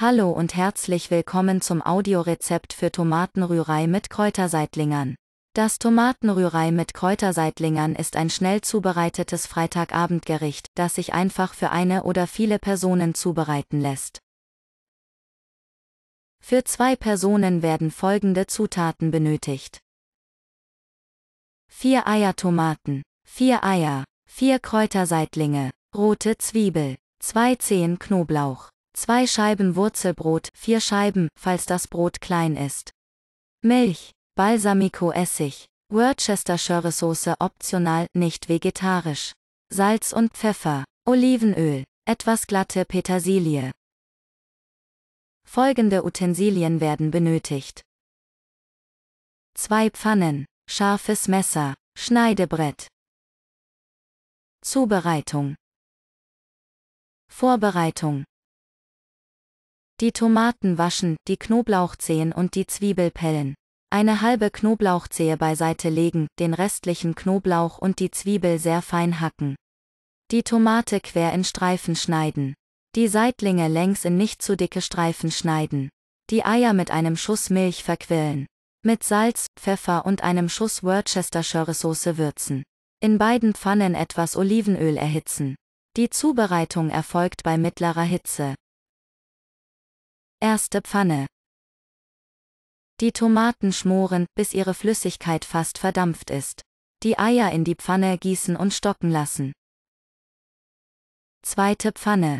Hallo und herzlich willkommen zum Audiorezept für Tomatenrührei mit Kräuterseitlingern. Das Tomatenrührei mit Kräuterseitlingern ist ein schnell zubereitetes Freitagabendgericht, das sich einfach für eine oder viele Personen zubereiten lässt. Für zwei Personen werden folgende Zutaten benötigt. 4 Eiertomaten, 4 Eier, 4 Kräuterseitlinge, rote Zwiebel, 2 Zehen Knoblauch. 2 Scheiben Wurzelbrot, 4 Scheiben, falls das Brot klein ist. Milch, Balsamico-Essig, Worcestershire Soße optional, nicht vegetarisch. Salz und Pfeffer, Olivenöl, etwas glatte Petersilie. Folgende Utensilien werden benötigt. 2 Pfannen, scharfes Messer, Schneidebrett. Zubereitung. Vorbereitung. Die Tomaten waschen, die Knoblauchzehen und die Zwiebel pellen. Eine halbe Knoblauchzehe beiseite legen, den restlichen Knoblauch und die Zwiebel sehr fein hacken. Die Tomate quer in Streifen schneiden. Die Seitlinge längs in nicht zu dicke Streifen schneiden. Die Eier mit einem Schuss Milch verquillen. Mit Salz, Pfeffer und einem Schuss Worcestershire Soße würzen. In beiden Pfannen etwas Olivenöl erhitzen. Die Zubereitung erfolgt bei mittlerer Hitze. Erste Pfanne. Die Tomaten schmoren, bis ihre Flüssigkeit fast verdampft ist. Die Eier in die Pfanne gießen und stocken lassen. Zweite Pfanne.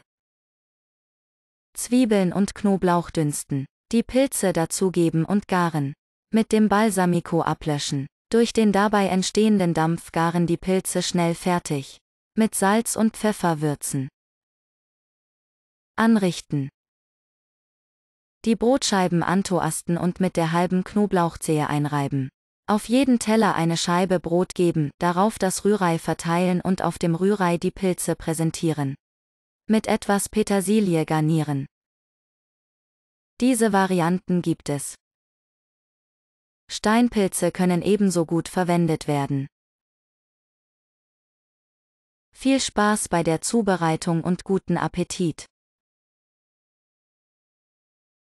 Zwiebeln und Knoblauch dünsten. Die Pilze dazugeben und garen. Mit dem Balsamico ablöschen. Durch den dabei entstehenden Dampf garen die Pilze schnell fertig. Mit Salz und Pfeffer würzen. Anrichten die Brotscheiben antoasten und mit der halben Knoblauchzehe einreiben. Auf jeden Teller eine Scheibe Brot geben, darauf das Rührei verteilen und auf dem Rührei die Pilze präsentieren. Mit etwas Petersilie garnieren. Diese Varianten gibt es. Steinpilze können ebenso gut verwendet werden. Viel Spaß bei der Zubereitung und guten Appetit!